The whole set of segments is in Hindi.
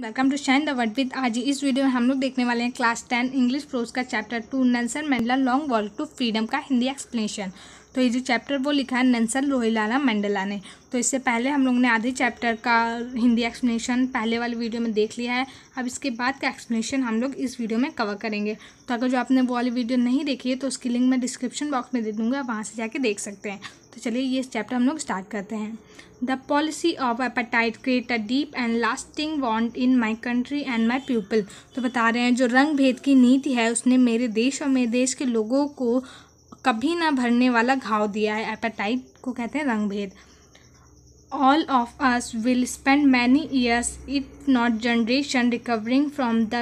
Welcome to shine the word with आज इस वीडियो में हम लोग देखने वाले हैं क्लास टेन इंग्लिश प्रोज का chapter two Nelson Mandela long walk to freedom का हिंदी एक्सप्लेनेशन तो ये जो चैप्टर वो लिखा है नंसर रोहिलाला मंडला ने तो इससे पहले हम लोग ने आधे चैप्टर का हिंदी एक्सप्लेनेशन पहले वाले वीडियो में देख लिया है अब इसके बाद का एक्सप्लेनेशन हम लोग इस वीडियो में कवर करेंगे तो अगर जो आपने वो वाली वीडियो नहीं देखी है तो उसकी लिंक मैं डिस्क्रिप्शन बॉक्स में दे दूँगा वहाँ से जाके देख सकते हैं तो चलिए ये चैप्टर हम लोग स्टार्ट करते हैं the policy of apartheid create a deep and lasting wound in my country and my people तो बता रहे हैं जो रंग भेद की नीति है उसने मेरे देश और मेरे देश के लोगों को कभी ना भरने वाला घाव दिया है एपेटाइट को कहते हैं रंग भेद all of us will spend many years if not generation recovering from the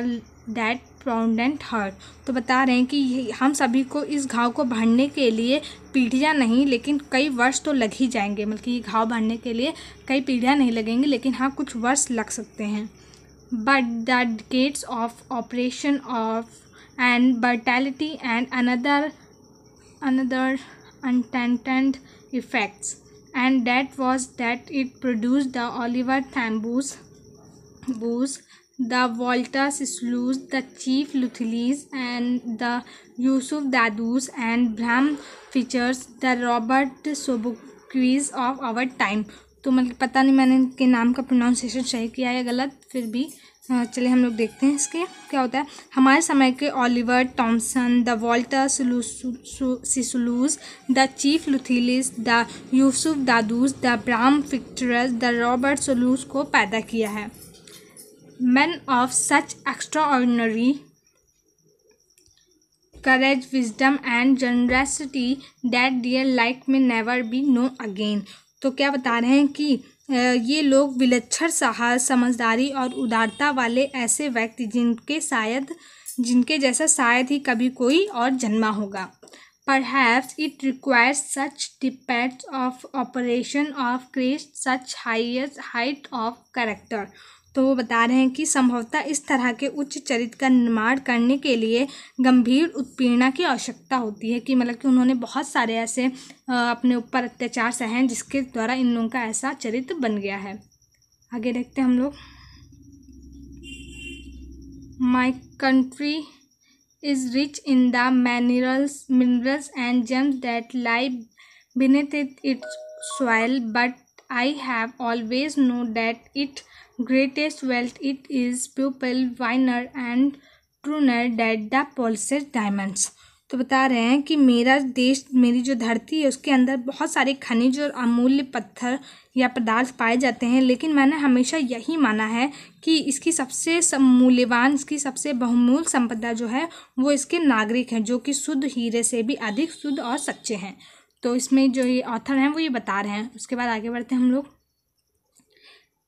that prominent hurt तो बता रहे हैं कि हम सभी को इस घाव को भरने के लिए पीढ़ियाँ नहीं लेकिन कई वर्ष तो लग ही जाएंगे बल्कि ये घाव भरने के लिए कई पीढ़ियाँ नहीं लगेंगी लेकिन हाँ कुछ वर्ष लग सकते हैं but the dates of oppression of and brutality and another another unintended effects and that was that it produce the Oliver Tambos बूस the Voltas Sleuths, the Chief Luthulis and the Yusuf Dadoos and Bram Fischers the Robert Soboquis of our time तो मतलब पता नहीं मैंने इनके नाम का प्रोनाउंसिएशन सही किया है गलत फिर भी चलिए हम लोग देखते हैं इसके क्या होता है हमारे समय के Oliver Tambos the Walter Sisulus the Chief Luthulis the Yusuf Dadoos the Bram Fischers the Robert Sobukwes को पैदा किया है men of such extra extraordinary courage wisdom and generosity that their like may never be known again तो क्या बता रहे हैं कि ये लोग विलक्षण साहस समझदारी और उदारता वाले ऐसे व्यक्ति जिनके शायद जिनके जैसा शायद ही कभी कोई और जन्मा होगा perhaps it requires such depths of oppression of create such highest height of character तो वो बता रहे हैं कि संभवतः इस तरह के उच्च चरित्र का निर्माण करने के लिए गंभीर उत्पीड़ना की आवश्यकता होती है कि मतलब कि उन्होंने बहुत सारे ऐसे अपने ऊपर अत्याचार सहे जिसके द्वारा इन लोगों का ऐसा चरित्र बन गया है आगे देखते हैं हम लोग my country is rich in the minerals minerals and gems that lie beneath its soil but I have always known that its greatest wealth it is pupil finer and truer than the purest diamonds तो बता रहे हैं कि मेरा देश मेरी जो धरती है उसके अंदर बहुत सारे खनिज और अमूल्य पत्थर या पदार्थ पाए जाते हैं लेकिन मैंने हमेशा यही माना है कि इसकी सबसे मूल्यवान इसकी सबसे बहुमूल्य संपदा जो है वो इसके नागरिक हैं जो कि शुद्ध हीरे से भी अधिक शुद्ध और सच्चे हैं तो इसमें जो ये ऑथर हैं वो ये बता रहे हैं उसके बाद आगे बढ़ते हैं हम लोग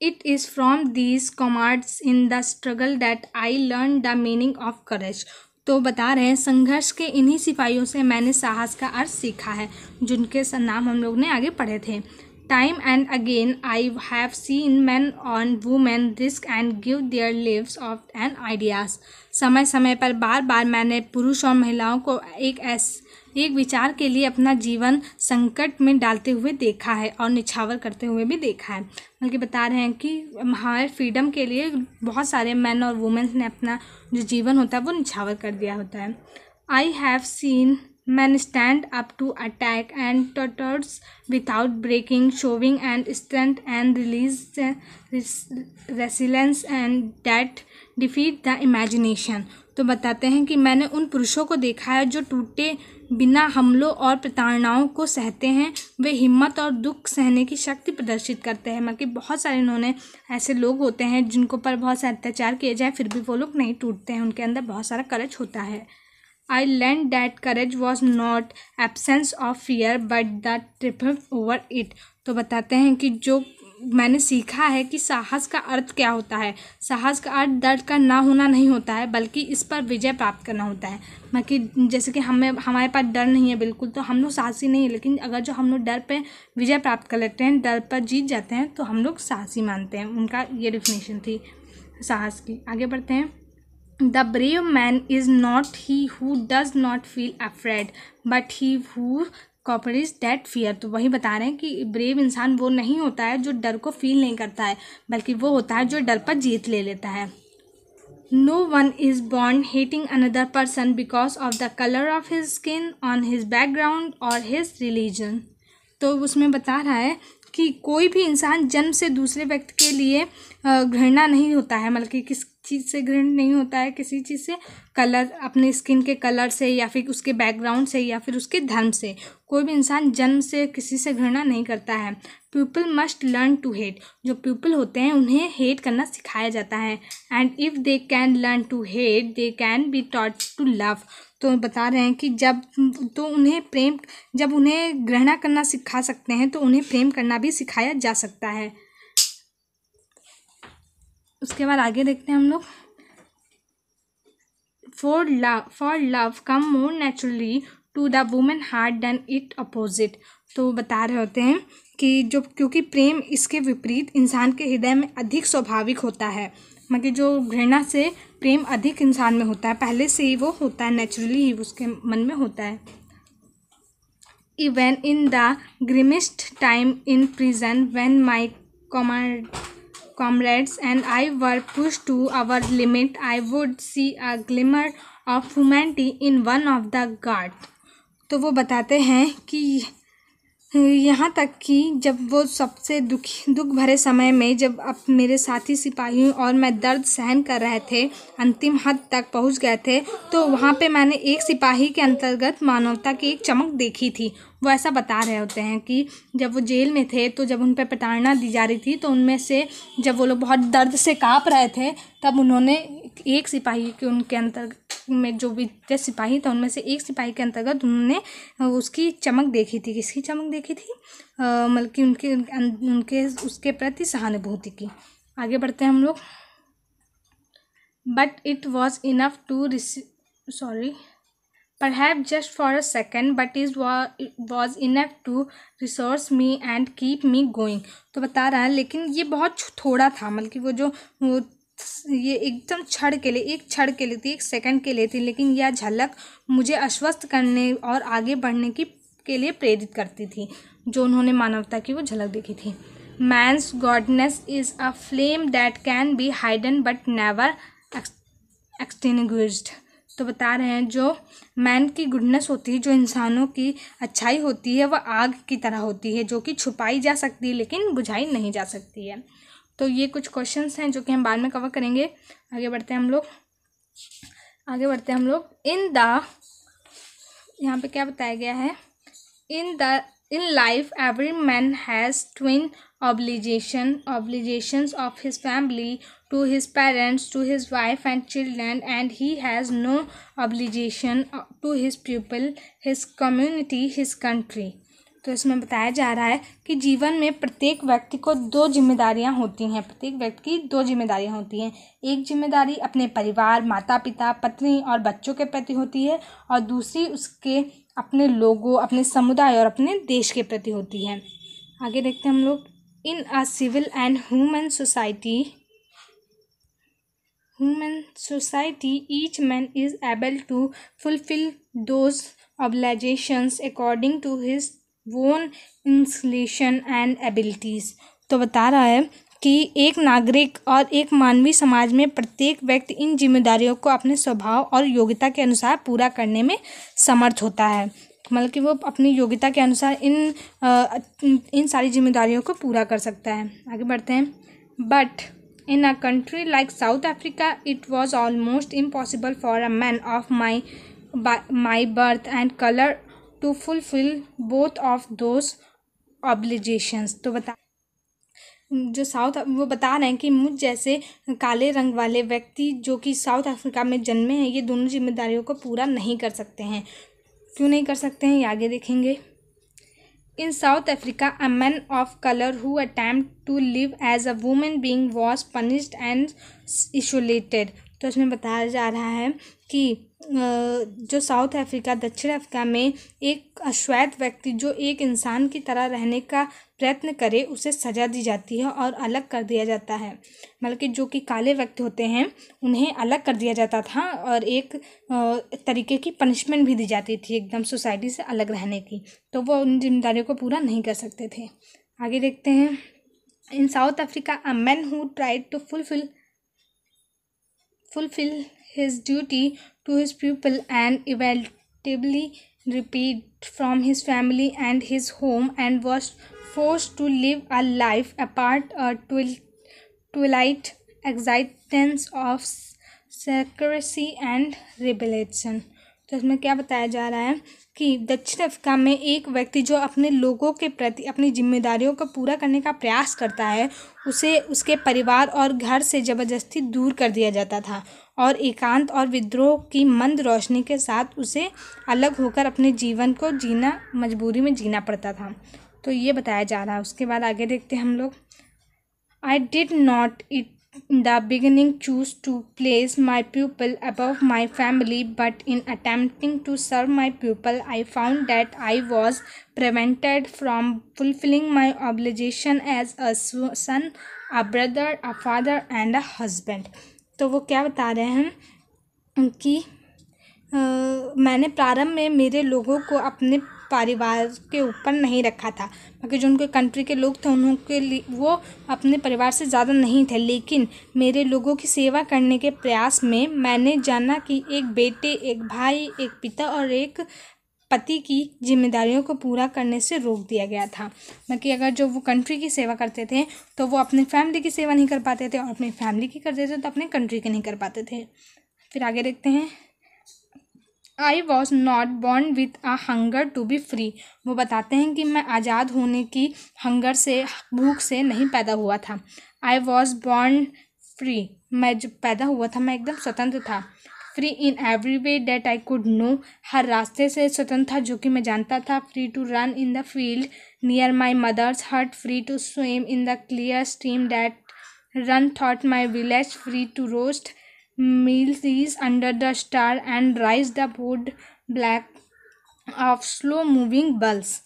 it is from these comrades in the struggle that I learn the meaning of courage तो बता रहे हैं संघर्ष के इन्हीं सिपाहियों से मैंने साहस का अर्थ सीखा है जिनके नाम हम लोग ने आगे पढ़े थे time and again I have seen men and women risk and give their lives of and ideas समय समय पर बार बार मैंने पुरुष और महिलाओं को एक ऐसे एक विचार के लिए अपना जीवन संकट में डालते हुए देखा है और निछावर करते हुए भी देखा है बल्कि बता रहे हैं कि हमारे फ्रीडम के लिए बहुत सारे मैन और वुमेंस ने अपना जो जीवन होता है वो निछावर कर दिया होता है I have seen men stand up to attack and totters without breaking, showing and strength and release resilience and that defeat the imagination. तो बताते हैं कि मैंने उन पुरुषों को देखा है जो टूटे बिना हमलों और प्रताड़नाओं को सहते हैं वे हिम्मत और दुख सहने की शक्ति प्रदर्शित करते हैं मतलब बहुत सारे इन्होंने ऐसे लोग होते हैं जिनको पर बहुत सारे अत्याचार किए जाए फिर भी वो लोग नहीं टूटते हैं उनके अंदर बहुत सारा करज होता है I learned that courage was not absence of fear but the triumph over it तो बताते हैं कि जो मैंने सीखा है कि साहस का अर्थ क्या होता है साहस का अर्थ दर्द का ना होना नहीं होता है बल्कि इस पर विजय प्राप्त करना होता है बाकी जैसे कि हमें हमारे पास डर नहीं है बिल्कुल तो हम लोग साहसी नहीं है लेकिन अगर जो हम लोग डर पे विजय प्राप्त कर लेते हैं डर पर जीत जाते हैं तो हम लोग साहसी मानते हैं उनका ये डिफिनेशन थी साहस की आगे बढ़ते हैं brave man is not he who does not feel feel but he who conquer conquers that fear तो वही बता रहे हैं कि ब्रेव इंसान वो नहीं होता है जो डर को फील नहीं करता है बल्कि वो होता है जो डर पर जीत ले लेता है no one is born hating another person because of the colour of his skin or his background or his religion तो उसमें बता रहा है कि कोई भी इंसान जन्म से दूसरे व्यक्ति के लिए घृणा नहीं होता है बल्कि किस चीज़ से घृण नहीं होता है किसी चीज़ से कलर अपनी स्किन के कलर से या फिर उसके बैकग्राउंड से या फिर उसके धर्म से कोई भी इंसान जन्म से किसी से घृणा नहीं करता है people must learn to hate जो पीपल होते हैं उन्हें हेट करना सिखाया जाता है and if they can learn to hate they can be taught to love तो बता रहे हैं कि जब तो उन्हें प्रेम जब उन्हें घृणा करना सिखा सकते हैं तो उन्हें प्रेम करना भी सिखाया जा सकता है उसके बाद आगे देखते हैं हम लोग for love for love come more naturally to the human heart than it opposite तो बता रहे होते हैं कि जो क्योंकि प्रेम इसके विपरीत इंसान के हृदय में अधिक स्वाभाविक होता है मतलब जो घृणा से प्रेम अधिक इंसान में होता है पहले से ही वो होता है नेचुरली ही उसके मन में होता है even in the grimmest time in prison when my comrades comrades and I were pushed to our limit, I would see a glimmer of humanity in one of the guard. तो वो बताते हैं कि यहाँ तक कि जब वो सबसे दुखी दुख भरे समय में जब अब मेरे साथी सिपाहियों और मैं दर्द सहन कर रहे थे अंतिम हद तक पहुँच गए थे तो वहाँ पे मैंने एक सिपाही के अंतर्गत मानवता की एक चमक देखी थी वो ऐसा बता रहे होते हैं कि जब वो जेल में थे तो जब उन पर प्रताड़ना दी जा रही थी तो उनमें से जब वो लोग बहुत दर्द से काँप रहे थे तब उन्होंने एक सिपाही के उनके अंतर्गत में जो विद्या सिपाही था उनमें से एक सिपाही के अंतर्गत उन्होंने उसकी चमक देखी थी किसकी चमक देखी थी मतलब कि उनके उनके उसके प्रति सहानुभूति की आगे बढ़ते हैं हम लोग but it was enough to receive sorry perhaps just for a second but is was enough to reassure me and keep me going तो बता रहा है लेकिन ये बहुत थोड़ा था मतलब कि वो जो वो ये एकदम क्षण के लिए एक क्षण के लिए थी एक सेकंड के लिए थी लेकिन यह झलक मुझे आश्वस्त करने और आगे बढ़ने की के लिए प्रेरित करती थी जो उन्होंने मानवता की वो झलक देखी थी man's goodness is a flame that can be hidden but never extinguished तो बता रहे हैं जो मैन की गुडनेस होती है जो इंसानों की अच्छाई होती है वह आग की तरह होती है जो कि छुपाई जा सकती है लेकिन बुझाई नहीं जा सकती है तो ये कुछ क्वेश्चन हैं जो कि हम बाद में कवर करेंगे आगे बढ़ते हैं हम लोग आगे बढ़ते हैं हम लोग इन द यहाँ पे क्या बताया गया है in the in life every man has twin obligation obligation of his family to his parents to his wife and children and he has no obligation to his people his community his country तो इसमें बताया जा रहा है कि जीवन में प्रत्येक व्यक्ति को दो जिम्मेदारियां होती हैं प्रत्येक व्यक्ति की दो जिम्मेदारियां होती हैं एक जिम्मेदारी अपने परिवार माता पिता पत्नी और बच्चों के प्रति होती है और दूसरी उसके अपने लोगों अपने समुदाय और अपने देश के प्रति होती है आगे देखते हैं हम लोग in a civil and human society human society each man is able to fulfil those obligations according to his own inclination and abilities तो बता रहा है कि एक नागरिक और एक मानवीय समाज में प्रत्येक व्यक्ति इन जिम्मेदारियों को अपने स्वभाव और योग्यता के अनुसार पूरा करने में समर्थ होता है मतलब कि वो अपनी योग्यता के अनुसार इन इन सारी जिम्मेदारियों को पूरा कर सकता है आगे बढ़ते हैं but in a country like South Africa it was almost impossible for a man of my my birth and colour to fulfil both of those obligations तो बता जो साउथ वो बता रहे हैं कि मुझ जैसे काले रंग वाले व्यक्ति जो कि साउथ अफ्रीका में जन्मे हैं ये दोनों जिम्मेदारियों को पूरा नहीं कर सकते हैं क्यों नहीं कर सकते हैं ये आगे देखेंगे in South Africa a man of colour who attempt to live as a human being was punished and isolated तो इसमें बताया जा रहा है कि जो साउथ अफ्रीका दक्षिण अफ्रीका में एक अश्वेत व्यक्ति जो एक इंसान की तरह रहने का प्रयत्न करे उसे सज़ा दी जाती है और अलग कर दिया जाता है मतलब कि जो कि काले व्यक्ति होते हैं उन्हें अलग कर दिया जाता था और एक तरीके की पनिशमेंट भी दी जाती थी एकदम सोसाइटी से अलग रहने की तो वो उन जिम्मेदारियों को पूरा नहीं कर सकते थे आगे देखते हैं in South Africa a man who tried to fulfil fulfill his duty to his pupil and evitably repeat from his family and his home and was forced to live a life apart a twilight existence of secrecy and rebellion तो इसमें क्या बताया जा रहा है कि दक्षिण अफ्रीका में एक व्यक्ति जो अपने लोगों के प्रति अपनी जिम्मेदारियों को पूरा करने का प्रयास करता है उसे उसके परिवार और घर से ज़बरदस्ती दूर कर दिया जाता था और एकांत और विद्रोह की मंद रोशनी के साथ उसे अलग होकर अपने जीवन को जीना मजबूरी में जीना पड़ता था तो ये बताया जा रहा है उसके बाद आगे देखते हैं हम लोग I did not it in the beginning choose to place my pupil above my family but in attempting to serve my pupil i found that i was prevented from fulfilling my obligation as a son a brother a father and a husband तो वो क्या बता रहे हैं कि आ, मैंने प्रारंभ में मेरे लोगों को अपने परिवार के ऊपर नहीं रखा था बाकी जो उनके कंट्री के लोग थे उनके लिए वो अपने परिवार से ज़्यादा नहीं थे लेकिन मेरे लोगों की सेवा करने के प्रयास में मैंने जाना कि एक बेटे एक भाई एक पिता और एक पति की जिम्मेदारियों को पूरा करने से रोक दिया गया था बाकी अगर जो वो कंट्री की सेवा करते थे तो वो अपनी फैमिली की सेवा नहीं कर पाते थे और अपनी फैमिली की करते थे तो अपने कंट्री की नहीं कर पाते थे फिर आगे देखते हैं I was not born with a hunger to be free वो बताते हैं कि मैं आज़ाद होने की हंगर से भूख से नहीं पैदा हुआ था आई वॉज बॉर्न फ्री मैं जब पैदा हुआ था मैं एकदम स्वतंत्र था free in every way that I could know हर रास्ते से स्वतंत्र था जो कि मैं जानता था free to run in the field near my mother's hut free to swim in the clear stream that run through my village free to roast meals is under the star and rise the wood black of slow moving bulls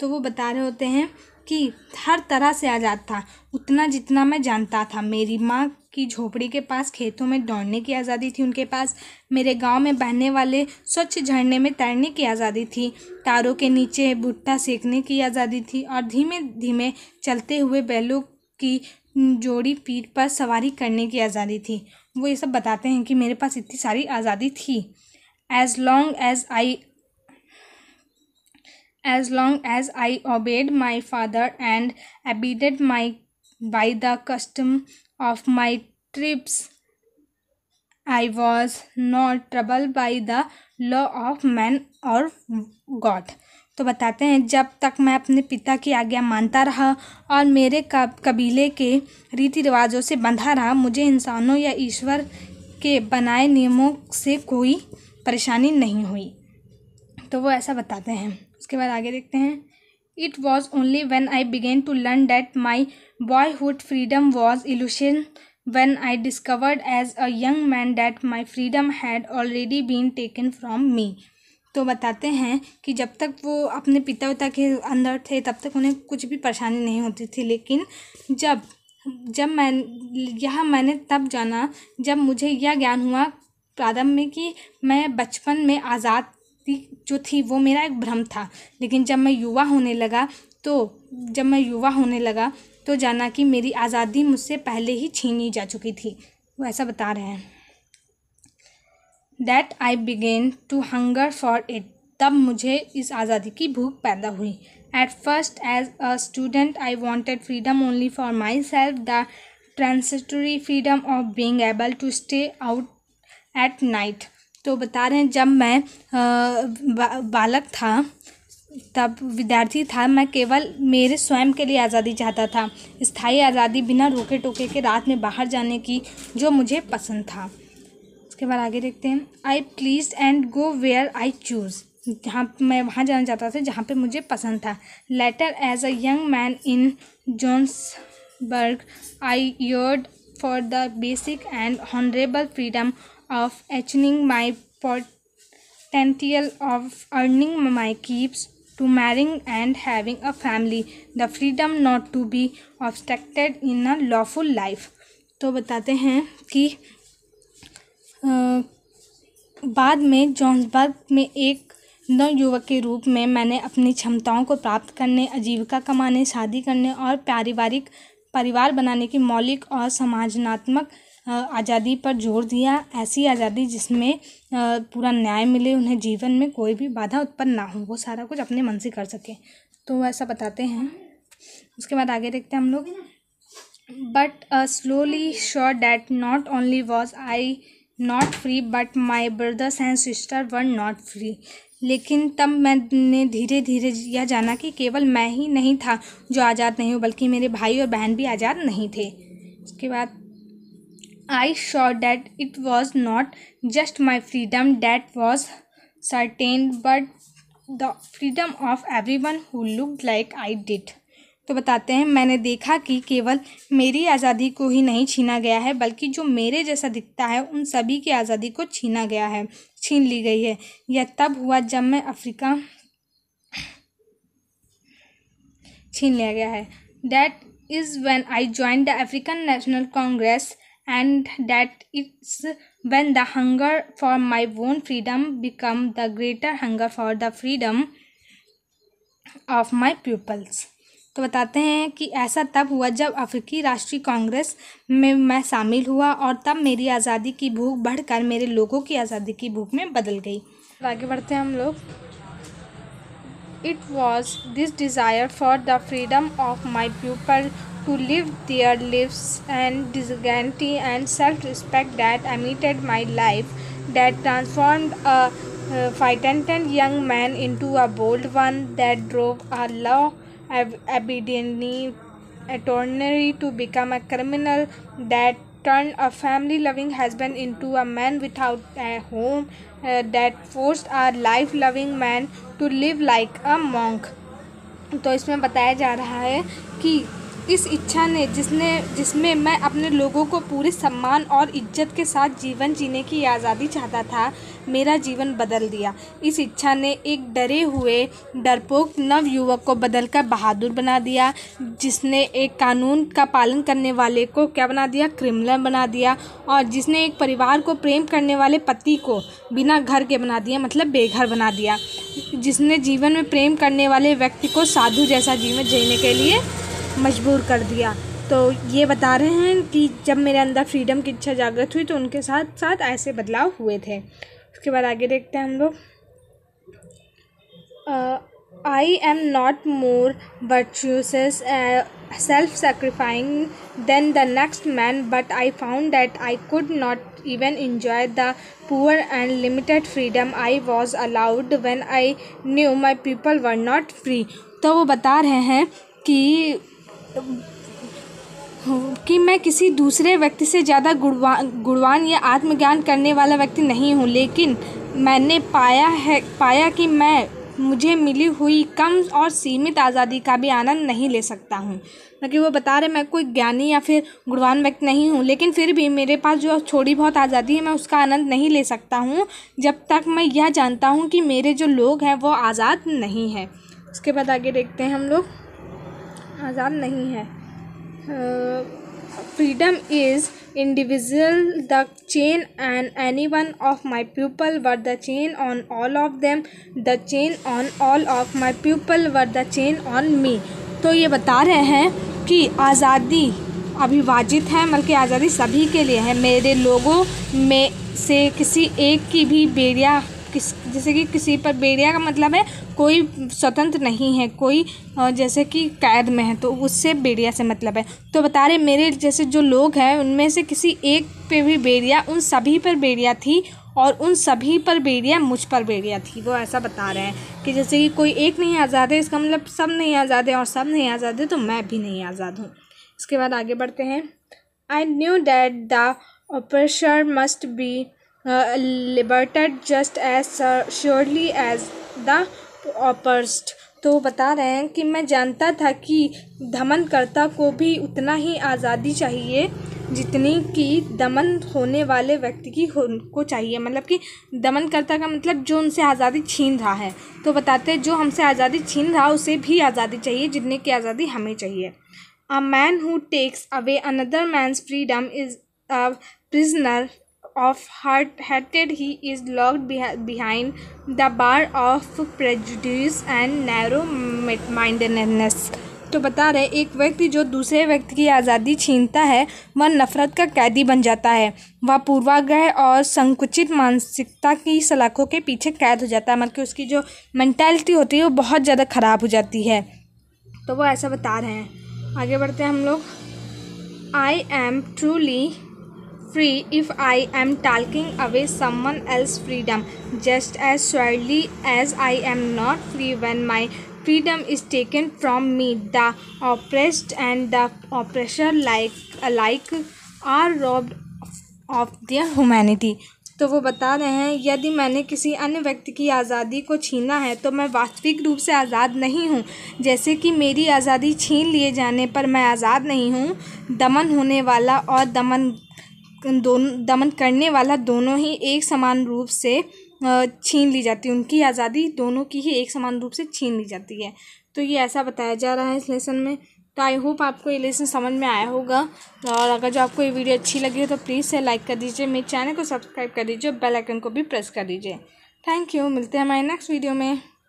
तो वो बता रहे होते हैं कि हर तरह से आज़ाद था उतना जितना मैं जानता था मेरी माँ की झोपड़ी के पास खेतों में दौड़ने की आज़ादी थी उनके पास मेरे गांव में बहने वाले स्वच्छ झरने में तैरने की आज़ादी थी तारों के नीचे भुट्टा सेकने की आज़ादी थी और धीमे धीमे चलते हुए बैलों की जोड़ी पीठ पर सवारी करने की आज़ादी थी वो ये सब बताते हैं कि मेरे पास इतनी सारी आज़ादी थी as long as I as long as I obeyed my father and abided my by the custom of my tribes I was not trouble by the law of man or God तो बताते हैं जब तक मैं अपने पिता की आज्ञा मानता रहा और मेरे कबीले के रीति रिवाजों से बंधा रहा मुझे इंसानों या ईश्वर के बनाए नियमों से कोई परेशानी नहीं हुई तो वो ऐसा बताते हैं उसके बाद आगे देखते हैं it was only when I began to learn that my boyhood freedom was illusion when I discovered as a young man that my freedom had already been taken from me तो बताते हैं कि जब तक वो अपने पिता उता के अंदर थे तब तक उन्हें कुछ भी परेशानी नहीं होती थी लेकिन जब जब मैं यह मैंने तब जाना जब मुझे यह ज्ञान हुआ प्रारंभ में कि मैं बचपन में आज़ाद जो थी वो मेरा एक भ्रम था लेकिन जब मैं युवा होने लगा तो जब मैं युवा होने लगा तो जाना कि मेरी आज़ादी मुझसे पहले ही छीनी जा चुकी थी वो ऐसा बता रहे हैं that I began to hunger for it तब मुझे इस आज़ादी की भूख पैदा हुई at first as a student I wanted freedom only for myself the transitory freedom of being able to stay out at night तो बता रहे हैं जब मैं बा, बालक था तब विद्यार्थी था मैं केवल मेरे स्वयं के लिए आज़ादी चाहता था स्थायी आज़ादी बिना रोके टोके के रात में बाहर जाने की जो मुझे पसंद था उसके बाद आगे देखते हैं I please and go where I choose जहाँ मैं वहाँ जाना चाहता था जहाँ पे मुझे पसंद था later as a young man in Johannesburg I yearned for the basic and honourable freedom of achieving my potential of earning my keeps to marrying and having a family the freedom not to be obstructed in a lawful life तो बताते हैं कि बाद में जॉन्सबर्ग में एक नव युवक के रूप में मैंने अपनी क्षमताओं को प्राप्त करने आजीविका कमाने शादी करने और पारिवारिक परिवार बनाने की मौलिक और समाजनात्मक आज़ादी पर जोर दिया ऐसी आज़ादी जिसमें पूरा न्याय मिले उन्हें जीवन में कोई भी बाधा उत्पन्न ना हो वो सारा कुछ अपने मन से कर सकें तो ऐसा बताते हैं उसके बाद आगे देखते हैं हम लोग but slowly sure that not only was I not free but my brothers and sister were not free लेकिन तब मैंने धीरे धीरे यह जाना कि केवल मैं ही नहीं था जो आज़ाद नहीं हूँ बल्कि मेरे भाई और बहन भी आज़ाद नहीं थे उसके बाद I saw that it was not just my freedom that was certain but the freedom of everyone who look like I did तो बताते हैं मैंने देखा कि केवल मेरी आज़ादी को ही नहीं छीना गया है बल्कि जो मेरे जैसा दिखता है उन सभी की आज़ादी को छीना गया है छीन ली गई है यह तब हुआ जब मैं अफ्रीका छीन लिया गया है that is when I join the African National Congress and that is when the hunger for my own freedom become the greater hunger for the freedom of my peoples तो बताते हैं कि ऐसा तब हुआ जब अफ्रीकी राष्ट्रीय कांग्रेस में मैं शामिल हुआ और तब मेरी आज़ादी की भूख बढ़कर मेरे लोगों की आज़ादी की भूख में बदल गई आगे बढ़ते हैं हम लोग it was this desire for the freedom of my people to live their lives and dignity and self respect that animated my life that transform frightened young man into a bold one that drove a law obediently attorney to become a criminal that turned a family loving husband into a man without a home uh, that forced a life loving man to live like a monk तो इसमें बताया जा रहा है कि इस इच्छा ने जिसने जिसमें मैं अपने लोगों को पूरे सम्मान और इज्जत के साथ जीवन जीने की आज़ादी चाहता था मेरा जीवन बदल दिया इस इच्छा ने एक डरे हुए डरपोक नवयुवक को बदलकर बहादुर बना दिया जिसने एक कानून का पालन करने वाले को क्या बना दिया क्रिमिनल बना दिया और जिसने एक परिवार को प्रेम करने वाले पति को बिना घर के बना दिया मतलब बेघर बना दिया जिसने जीवन में प्रेम करने वाले व्यक्ति को साधु जैसा जीवन जीने के लिए मजबूर कर दिया तो ये बता रहे हैं कि जब मेरे अंदर फ्रीडम की इच्छा जागृत हुई तो उनके साथ साथ ऐसे बदलाव हुए थे उसके बाद आगे देखते हैं हम लोग I am not more virtuous self sacrificing than the next man but I found that I could not even enjoy the poor and limited freedom I was allowed when I knew my people were not free तो वो बता रहे हैं कि कि मैं किसी दूसरे व्यक्ति से ज़्यादा गुणवान गुणवान या आत्मज्ञान करने वाला व्यक्ति नहीं हूँ लेकिन मैंने पाया है पाया कि मैं मुझे मिली हुई कम और सीमित आज़ादी का भी आनंद नहीं ले सकता हूँ क्योंकि वो बता रहे मैं कोई ज्ञानी या फिर गुणवान व्यक्ति नहीं हूँ लेकिन फिर भी मेरे पास जो थोड़ी बहुत आज़ादी है मैं उसका आनंद नहीं ले सकता हूँ जब तक मैं यह जानता हूँ कि मेरे जो लोग हैं वो आज़ाद नहीं है उसके बाद आगे देखते हैं हम लोग आज़ाद नहीं है freedom is individual the chain and any one of my people were the chain on all of them the chain on all of my people were the chain on me तो ये बता रहे हैं कि आज़ादी अभिवाजित है बल्कि आज़ादी सभी के लिए है मेरे लोगों में से किसी एक की भी बेरिया किस जैसे कि किसी पर बेड़िया का मतलब है कोई स्वतंत्र नहीं है कोई जैसे कि कैद में है तो उससे बेड़िया से मतलब है तो बता रहे मेरे जैसे जो लोग हैं उनमें से किसी एक पे भी बेड़िया उन सभी पर बेड़िया थी और उन सभी पर बेड़िया मुझ पर बेड़िया थी वो ऐसा बता रहे हैं कि जैसे कि कोई एक नहीं आज़ाद है इसका मतलब सब नहीं आज़ाद है और सब नहीं आज़ाद है तो मैं भी नहीं आज़ाद हूँ इसके बाद आगे बढ़ते हैं I knew that the operation must be liberated just as surely as the oppressed तो बता रहे हैं कि मैं जानता था कि दमनकर्ता को भी उतना ही आज़ादी चाहिए जितनी कि दमन होने वाले व्यक्ति की हो, को चाहिए मतलब कि दमनकर्ता का मतलब जो उनसे आज़ादी छीन रहा है तो बताते हैं जो हमसे आज़ादी छीन रहा है उसे भी आज़ादी चाहिए जितने की आज़ादी हमें चाहिए a man who takes away another man's freedom is a prisoner of hard-hearted he is locked behind the bar of prejudice and narrow-mindedness तो बता रहे एक व्यक्ति जो दूसरे व्यक्ति की आज़ादी छीनता है वह नफ़रत का कैदी बन जाता है वह पूर्वाग्रह और संकुचित मानसिकता की सलाखों के पीछे कैद हो जाता है मतलब कि उसकी जो मैंटेलिटी होती है वो बहुत ज़्यादा ख़राब हो जाती है तो वो ऐसा बता रहे हैं आगे बढ़ते हैं हम लोग I am truly free if I am taking away someone else freedom, just as surely as I am not free when my freedom is taken from me. The oppressed and the oppressor like alike are robbed of their humanity. तो वो बता रहे हैं यदि मैंने किसी अन्य व्यक्ति की आज़ादी को छीना है तो मैं वास्तविक रूप से आज़ाद नहीं हूँ जैसे कि मेरी आज़ादी छीन लिए जाने पर मैं आज़ाद नहीं हूँ दमन होने वाला और दमन दोनों दमन करने वाला दोनों ही एक समान रूप से छीन ली जाती है उनकी आज़ादी दोनों की ही एक समान रूप से छीन ली जाती है तो ये ऐसा बताया जा रहा है इस लेसन में तो आई होप आपको ये लेसन समझ में आया होगा और अगर जो आपको ये वीडियो अच्छी लगी हो तो प्लीज़ से लाइक कर दीजिए मेरे चैनल को सब्सक्राइब कर दीजिए बेल आइकन को भी प्रेस कर दीजिए थैंक यू मिलते हैं हमारे नेक्स्ट वीडियो में